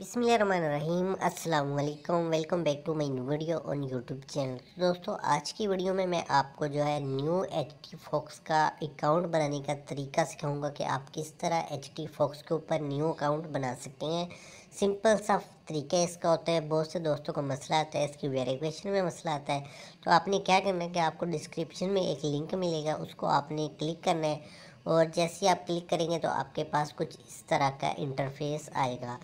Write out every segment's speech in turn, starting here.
बिसमीम अल्लाम welcome back to my new video on YouTube channel तो दोस्तों आज की वीडियो में मैं आपको जो है न्यू एच टी फॉक्स का अकाउंट बनाने का तरीका सिखाऊंगा कि आप किस तरह एच टी फॉक्स के ऊपर न्यू अकाउंट बना सकते हैं सिंपल सा तरीका इसका होता है बहुत से दोस्तों को मसला आता है इसकी वेरिफिकेशन में मसला आता है तो आपने क्या करना है कि आपको डिस्क्रिप्शन में एक लिंक मिलेगा उसको आपने क्लिक करना है और जैसे ही आप क्लिक करेंगे तो आपके पास कुछ इस तरह का इंटरफेस आएगा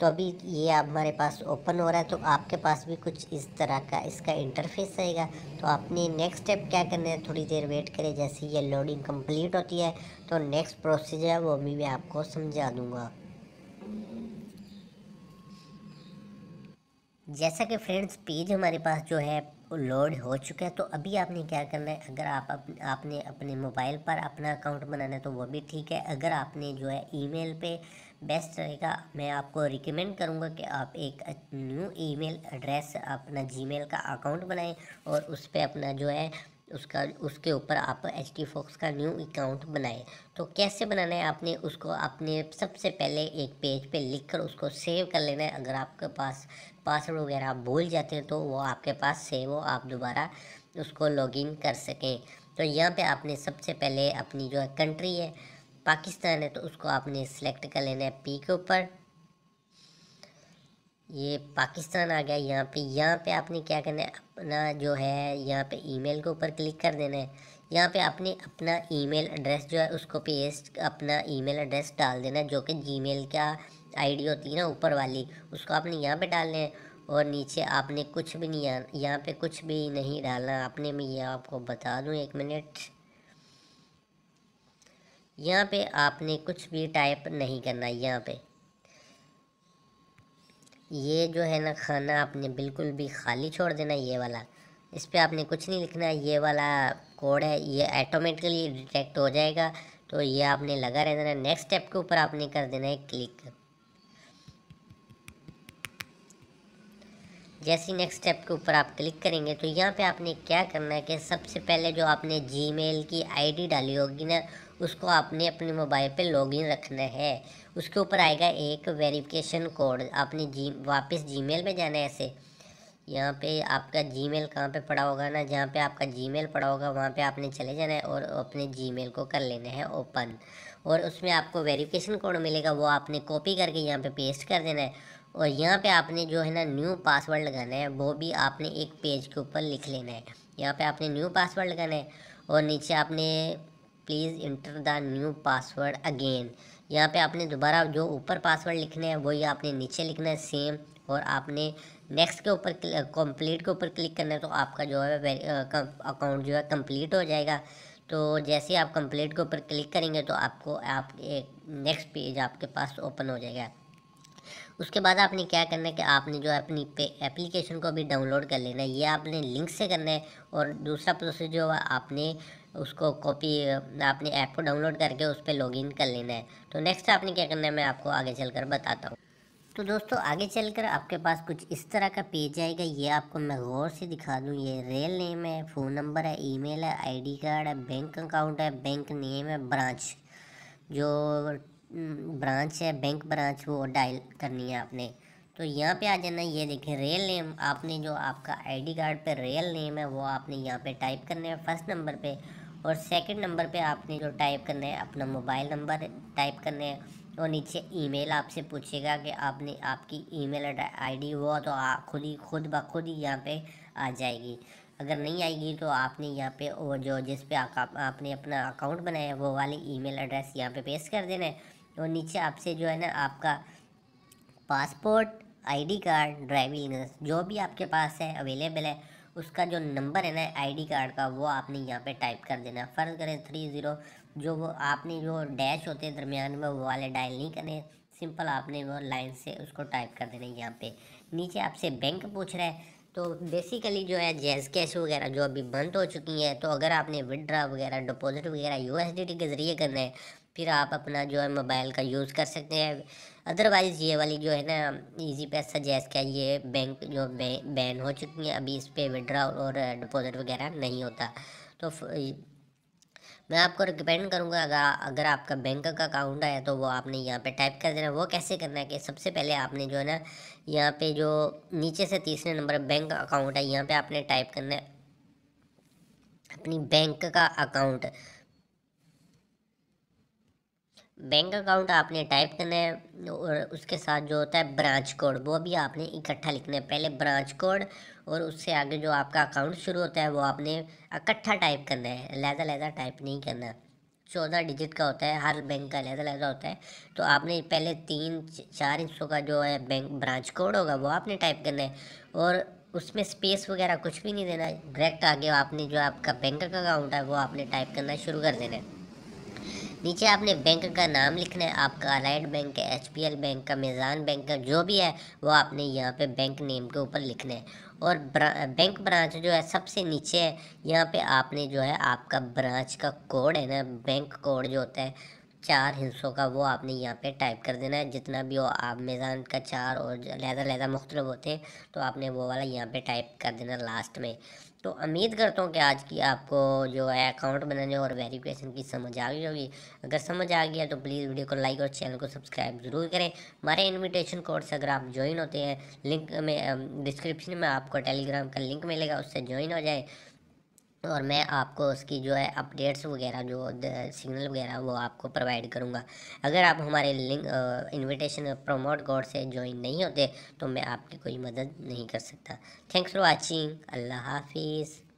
तो अभी ये आप हमारे पास ओपन हो रहा है तो आपके पास भी कुछ इस तरह का इसका इंटरफेस रहेगा तो आपने नेक्स्ट स्टेप क्या करना है थोड़ी देर वेट करें जैसे ये लोडिंग कंप्लीट होती है तो नेक्स्ट प्रोसीजर है वो भी मैं आपको समझा दूँगा जैसा कि फ्रेंड्स पेज हमारे पास जो है लोड हो चुका है तो अभी आपने क्या करना है अगर आप अप, आपने अपने मोबाइल पर अपना अकाउंट बनाना है तो वो भी ठीक है अगर आपने जो है ईमेल पे बेस्ट रहेगा मैं आपको रिकमेंड करूँगा कि आप एक न्यू ईमेल एड्रेस अपना जीमेल का अकाउंट बनाएं और उस पर अपना जो है उसका उसके ऊपर आप एच डी फोक्स का न्यू अकाउंट बनाएं तो कैसे बनाना है आपने उसको अपने सबसे पहले एक पेज पे लिख कर उसको सेव कर लेना है अगर आपके पास पासवर्ड वगैरह आप भूल जाते हैं तो वो आपके पास सेव हो आप दोबारा उसको लॉगिन कर सकें तो यहाँ पे आपने सबसे पहले अपनी जो है कंट्री है पाकिस्तान है तो उसको आपने सेलेक्ट कर लेना है पी के ऊपर ये पाकिस्तान आ गया यहाँ पे यहाँ पे आपने क्या करना है अपना जो है यहाँ पे ईमेल के ऊपर क्लिक कर देना है यहाँ पे आपने अपना ईमेल एड्रेस जो है उसको पेस्ट अपना ईमेल एड्रेस डाल देना है जो कि जीमेल का आईडी होती है ना ऊपर वाली उसको आपने यहाँ पे डालना है और नीचे आपने कुछ भी नहीं यहाँ पे कुछ भी नहीं डालना आपने मैं ये आपको बता दूँ एक मिनट यहाँ पे आपने कुछ भी टाइप नहीं करना है यहाँ पे ये जो है ना खाना आपने बिल्कुल भी खाली छोड़ देना ये वाला इस पर आपने कुछ नहीं लिखना ये वाला कोड है ये ऐटोमेटिकली डिटेक्ट हो जाएगा तो ये आपने लगा रह देना नेक्स्ट स्टेप के ऊपर आपने कर देना है क्लिक जैसे नेक्स्ट स्टेप के ऊपर आप क्लिक करेंगे तो यहाँ पे आपने क्या करना है कि सबसे पहले जो आपने जीमेल की आईडी डाली होगी ना उसको आपने अपने मोबाइल पे लॉगिन रखना है उसके ऊपर आएगा एक वेरिफिकेशन कोड आपने जी वापस जी मेल में जाना है ऐसे यहाँ पे आपका जी मेल कहाँ पर पड़ा होगा ना जहाँ पे आपका जी मेल पड़ा होगा वहाँ पे आपने चले जाना है और अपने जी मेल को कर लेना है ओपन और उसमें आपको वेरिफिकेशन कोड मिलेगा वो आपने कॉपी करके यहाँ पे पेस्ट कर देना है और यहाँ पर आपने जो है ना न्यू पासवर्ड लगाना है वो भी आपने एक पेज के ऊपर लिख लेना है यहाँ पर आपने न्यू पासवर्ड लगाना है और नीचे आपने please enter the new password again यहाँ पे आपने दोबारा जो ऊपर पासवर्ड लिखना है वही आपने नीचे लिखना है सेम और आपने नेक्स्ट के ऊपर कंप्लीट के ऊपर क्लिक करना है तो आपका जो है अकाउंट जो है कंप्लीट हो जाएगा तो जैसे ही आप कंप्लीट के ऊपर क्लिक करेंगे तो आपको आप एक नेक्स्ट पेज आपके पास ओपन हो जाएगा उसके बाद आपने क्या करना है कि आपने जो अपनी पे एप्लीकेशन को भी डाउनलोड कर लेना है ये आपने लिंक से करना है और दूसरा प्रोसेस जो है आपने उसको कॉपी आपने ऐप को डाउनलोड करके उस पर लॉग कर लेना है तो नेक्स्ट आपने क्या करना है मैं आपको आगे चलकर बताता हूँ तो दोस्तों आगे चलकर आपके पास कुछ इस तरह का पेज आएगा ये आपको मैं गौर से दिखा दूँ ये रेल नेम है फ़ोन नंबर है ईमेल है आईडी कार्ड है बैंक अकाउंट है बैंक नेम है ब्रांच जो ब्रांच है बैंक ब्रांच वो डायल करनी है आपने तो यहाँ पे आ जाना ये देखें रेल नेम आपने जो आपका आईडी कार्ड पे रेल नेम है वो आपने यहाँ पे टाइप करना है फर्स्ट नंबर पर और सेकंड नंबर पे आपने जो टाइप करना है अपना मोबाइल नंबर टाइप करना है और नीचे ईमेल आपसे पूछेगा कि आपने आपकी ईमेल आईडी हुआ तो आप खुद ही खुद ब खुद ही यहाँ पे आ जाएगी अगर नहीं आएगी तो आपने यहाँ पे वो जो जिस पे आ, आपने अपना अकाउंट बनाया है वो वाली ईमेल एड्रेस यहाँ पे पेश कर देना है और नीचे आपसे जो है ना आपका पासपोर्ट आईडी कार्ड ड्राइविंग जो भी आपके पास है अवेलेबल है उसका जो नंबर है ना आईडी कार्ड का वो आपने यहाँ पे टाइप कर देना फ़र्ज़ करें थ्री ज़ीरो जो वो आपने जो डैश होते हैं दरमियान में वो वाले डायल नहीं करने सिंपल आपने वो लाइन से उसको टाइप कर देना यहाँ पे नीचे आपसे बैंक पूछ रहा है तो बेसिकली जो है जेज कैश वगैरह जो अभी बंद हो चुकी हैं तो अगर आपने विदड्रा वगैरह डिपॉजिट वगैरह यू के ज़रिए करना है फिर आप अपना जो है मोबाइल का यूज़ कर सकते हैं अदरवाइज़ ये वाली जो है ना इजी पैसा जैस का ये बैंक जो बैन हो चुकी है अभी इस पर विड्रा और डिपॉज़िट वगैरह नहीं होता तो मैं आपको रिकमेंड करूँगा अगर अगर आपका बैंक का अकाउंट है तो वो आपने यहाँ पे टाइप कर देना वो कैसे करना है कि सबसे पहले आपने जो है ना यहाँ पे जो नीचे से तीसरे नंबर बैंक अकाउंट है यहाँ पे आपने टाइप करना है अपनी बैंक का अकाउंट बैंक अकाउंट आपने टाइप करना है और उसके साथ जो होता है ब्रांच कोड वो भी आपने इकट्ठा लिखना है पहले ब्रांच कोड और उससे आगे जो आपका अकाउंट शुरू होता है वो आपने इकट्ठा टाइप करना है लहदा लहदा टाइप नहीं करना चौदह डिजिट का होता है हर बैंक का लहदा लहदा होता है तो आपने पहले तीन चार हिस्सों का जो है बैंक ब्रांच कोड होगा वो आपने टाइप करना है और उसमें स्पेस वगैरह कुछ भी नहीं देना डायरेक्ट आगे आपने जो आपका बैंक का अकाउंट है वो आपने टाइप करना शुरू कर देना है नीचे आपने बैंक का नाम लिखना है आपका अलाइड बैंक है एच बैंक का मिज़ान बैंक का जो भी है वो आपने यहाँ पे बैंक नेम के ऊपर लिखना है और ब्रा, बैंक ब्रांच जो है सबसे नीचे है यहाँ पे आपने जो है आपका ब्रांच का कोड है ना बैंक कोड जो होता है चार हिस्सों का वो आपने यहाँ पे टाइप कर देना है जितना भी हो आप मेज़ान का चार और लहदा लहदा मुख्तलिफ होते हैं तो आपने वो वाला यहाँ पे टाइप कर देना लास्ट में तो उम्मीद करता हूँ कि आज की आपको जो है अकाउंट बनाने और वेरिफिकेशन की समझ आ गई होगी अगर समझ आ गया तो प्लीज़ वीडियो को लाइक और चैनल को सब्सक्राइब ज़रूर करें हमारे इन्विटेशन कोर्स अगर आप ज्वाइन होते हैं लिंक में डिस्क्रिप्शन में आपको टेलीग्राम का लिंक मिलेगा उससे ज्वाइन हो जाए और मैं आपको उसकी जो है अपडेट्स वगैरह जो सिग्नल वगैरह वो आपको प्रोवाइड करूँगा अगर आप हमारे लिंक इनविटेशन प्रोमोट कोड से ज्वाइन नहीं होते तो मैं आपकी कोई मदद नहीं कर सकता थैंक्स फॉर वाचिंग अल्लाह हाफिज़